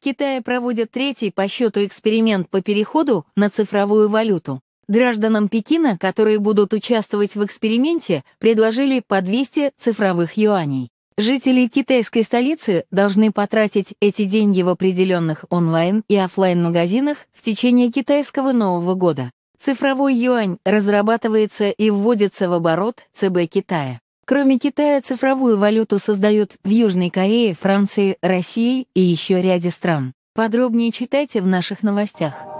В Китае проводят третий по счету эксперимент по переходу на цифровую валюту. Гражданам Пекина, которые будут участвовать в эксперименте, предложили по 200 цифровых юаней. Жители китайской столицы должны потратить эти деньги в определенных онлайн и офлайн магазинах в течение китайского Нового года. Цифровой юань разрабатывается и вводится в оборот ЦБ Китая. Кроме Китая, цифровую валюту создают в Южной Корее, Франции, России и еще ряде стран. Подробнее читайте в наших новостях.